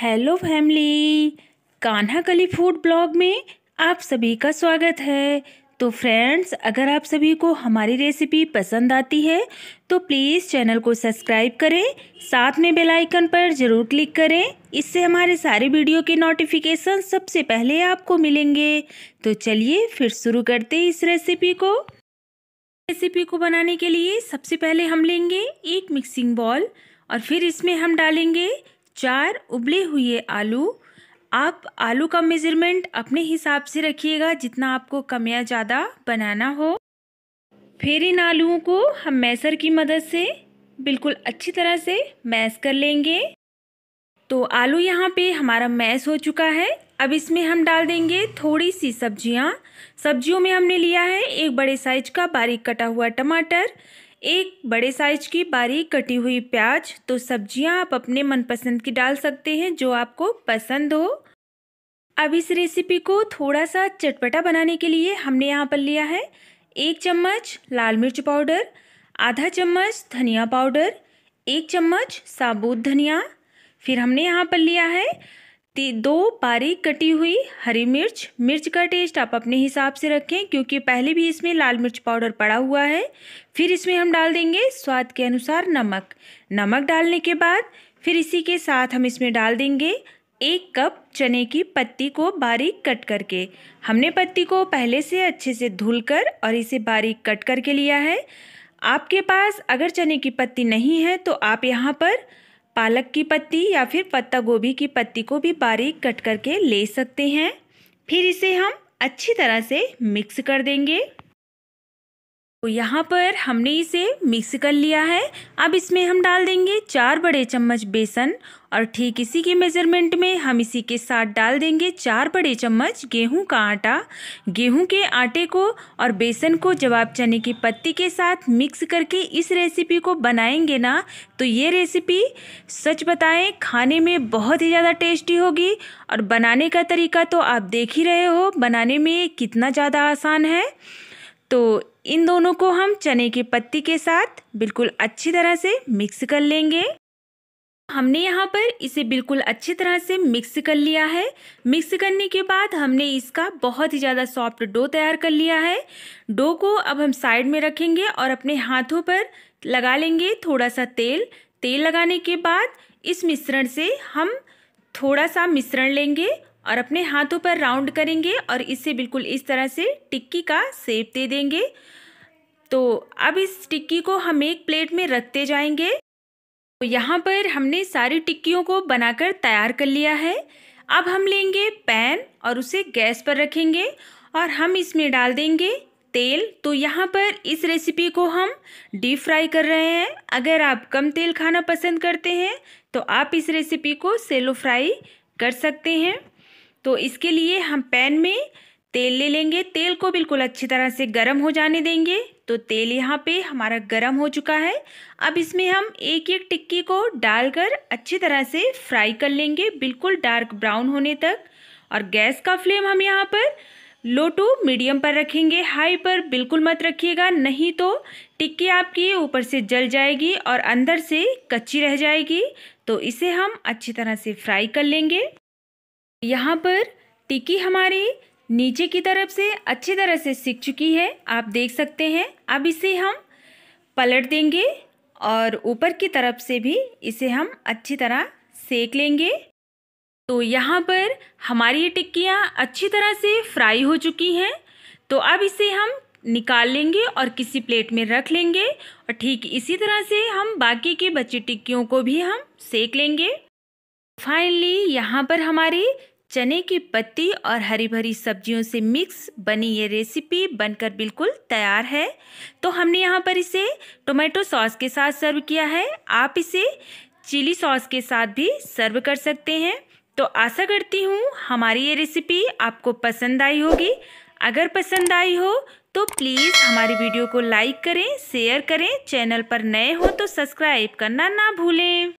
hello family Kanha कली food blog में आप सभी का स्वागत है तो फ्रेंड्स अगर आप सभी को हमारी रेसिपी पसंद आती है तो प्लीज़ चैनल को सब्सक्राइब करें साथ में बेल आइकन पर ज़रूर क्लिक करें इससे हमारे सारे वीडियो के नोटिफिकेशन सबसे पहले आपको मिलेंगे तो चलिए फिर शुरू करते हैं इस रेसिपी को रेसिपी को बनाने के लिए सबसे पहले हम लेंगे एक मिक्सिंग बॉल और फिर इसमें हम डालेंगे चार उबले हुए आलू आप आलू का मेज़रमेंट अपने हिसाब से रखिएगा जितना आपको कम या ज़्यादा बनाना हो फिर इन आलुओं को हम मैसर की मदद से बिल्कुल अच्छी तरह से मैस कर लेंगे तो आलू यहाँ पे हमारा मैस हो चुका है अब इसमें हम डाल देंगे थोड़ी सी सब्जियाँ सब्जियों में हमने लिया है एक बड़े साइज का बारीक कटा हुआ टमाटर एक बड़े साइज की बारीक कटी हुई प्याज तो सब्जियां आप अपने मनपसंद की डाल सकते हैं जो आपको पसंद हो अब इस रेसिपी को थोड़ा सा चटपटा बनाने के लिए हमने यहाँ पर लिया है एक चम्मच लाल मिर्च पाउडर आधा चम्मच धनिया पाउडर एक चम्मच साबुत धनिया फिर हमने यहाँ पर लिया है दो बारीक कटी हुई हरी मिर्च मिर्च का टेस्ट आप अपने हिसाब से रखें क्योंकि पहले भी इसमें लाल मिर्च पाउडर पड़ा हुआ है फिर इसमें हम डाल देंगे स्वाद के अनुसार नमक नमक डालने के बाद फिर इसी के साथ हम इसमें डाल देंगे एक कप चने की पत्ती को बारीक कट करके हमने पत्ती को पहले से अच्छे से धुल कर और इसे बारीक कट करके लिया है आपके पास अगर चने की पत्ती नहीं है तो आप यहाँ पर पालक की पत्ती या फिर पत्ता गोभी की पत्ती को भी बारीक कट करके ले सकते हैं फिर इसे हम अच्छी तरह से मिक्स कर देंगे तो यहाँ पर हमने इसे मिक्स कर लिया है अब इसमें हम डाल देंगे चार बड़े चम्मच बेसन और ठीक इसी के मेज़रमेंट में हम इसी के साथ डाल देंगे चार बड़े चम्मच गेहूं का आटा गेहूं के आटे को और बेसन को जब आप चने की पत्ती के साथ मिक्स करके इस रेसिपी को बनाएंगे ना तो ये रेसिपी सच बताएं खाने में बहुत ही ज़्यादा टेस्टी होगी और बनाने का तरीका तो आप देख ही रहे हो बनाने में कितना ज़्यादा आसान है तो इन दोनों को हम चने की पत्ती के साथ बिल्कुल अच्छी तरह से मिक्स कर लेंगे हमने यहाँ पर इसे बिल्कुल अच्छी तरह से मिक्स कर लिया है मिक्स करने के बाद हमने इसका बहुत ही ज़्यादा सॉफ्ट डो तैयार कर लिया है डो को अब हम साइड में रखेंगे और अपने हाथों पर लगा लेंगे थोड़ा सा तेल तेल लगाने के बाद इस मिश्रण से हम थोड़ा सा मिश्रण लेंगे और अपने हाथों पर राउंड करेंगे और इसे बिल्कुल इस तरह से टिक्की का सेप दे देंगे तो अब इस टिक्की को हम एक प्लेट में रखते जाएंगे तो यहाँ पर हमने सारी टिक्कियों को बनाकर तैयार कर लिया है अब हम लेंगे पैन और उसे गैस पर रखेंगे और हम इसमें डाल देंगे तेल तो यहाँ पर इस रेसिपी को हम डीप फ्राई कर रहे हैं अगर आप कम तेल खाना पसंद करते हैं तो आप इस रेसिपी को सेलो फ्राई कर सकते हैं तो इसके लिए हम पैन में तेल ले लेंगे तेल को बिल्कुल अच्छी तरह से गर्म हो जाने देंगे तो तेल यहाँ पे हमारा गर्म हो चुका है अब इसमें हम एक एक टिक्की को डालकर अच्छी तरह से फ्राई कर लेंगे बिल्कुल डार्क ब्राउन होने तक और गैस का फ्लेम हम यहाँ पर लो टू मीडियम पर रखेंगे हाई पर बिल्कुल मत रखिएगा नहीं तो टिक्की आपकी ऊपर से जल जाएगी और अंदर से कच्ची रह जाएगी तो इसे हम अच्छी तरह से फ्राई कर लेंगे यहाँ पर टिक्की हमारी नीचे की तरफ से अच्छी तरह से सीख चुकी है आप देख सकते हैं अब इसे हम पलट देंगे और ऊपर की तरफ से भी इसे हम अच्छी तरह सेक लेंगे तो यहाँ पर हमारी ये टिक्कियाँ अच्छी तरह से फ्राई हो चुकी हैं तो अब इसे हम निकाल लेंगे और किसी प्लेट में रख लेंगे और ठीक इसी तरह से हम बाकी की बची टिक्कियों को भी हम सेक लेंगे फाइनली यहाँ पर हमारी चने की पत्ती और हरी भरी सब्जियों से मिक्स बनी ये रेसिपी बनकर बिल्कुल तैयार है तो हमने यहाँ पर इसे टोमेटो सॉस के साथ सर्व किया है आप इसे चिली सॉस के साथ भी सर्व कर सकते हैं तो आशा करती हूँ हमारी ये रेसिपी आपको पसंद आई होगी अगर पसंद आई हो तो प्लीज़ हमारी वीडियो को लाइक करें शेयर करें चैनल पर नए हो तो सब्सक्राइब करना ना भूलें